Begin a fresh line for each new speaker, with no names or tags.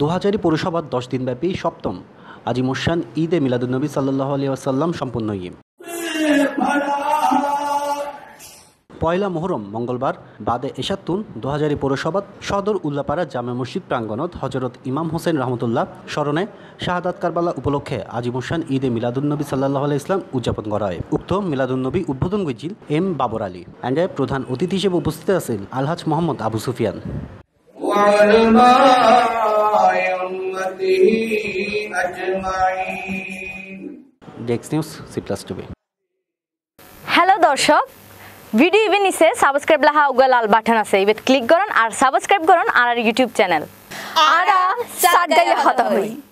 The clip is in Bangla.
দুহাজারি পৌরসভার দশ দিনব্যাপী সপ্তম আজি মুসান ঈদে মিলাদুলনবী সাল্লাহ আলী আসাল্লাম সম্পন্ন ইয়ে পয়লা মোহরম মঙ্গলবার বাদে এশাতুন দোহাজারি পৌরসভাত সদর উল্লাপাড়া জামে মসজিদ প্রাঙ্গণত হজরত ইমাম হোসেন রহমতুল্লাহ স্মরণে শাহাদাত কারবালা উপলক্ষে আজিমুসান ঈদে মিলাদুলনবী সাল্লাহ ইসলাম উদযাপন করা হয় উক্ত মিলাদুলনবী উদ্বোধন করেছিল এম বাবর আলী অ্যান্ডে প্রধান অতিথি হিসেবে উপস্থিত আছেন আলহাজ মোহাম্মদ আবু সুফিয়ান হ্যালো
দর্শক ভিডিও ইভেন নিচে সাবস্ক্রাইব লাহা উগা লাল বাটন আছে ইভেন ক্লিক করুন আর সাবস্ক্রাইব করুন আর ইউটিউব চ্যানেল
আর হতা হই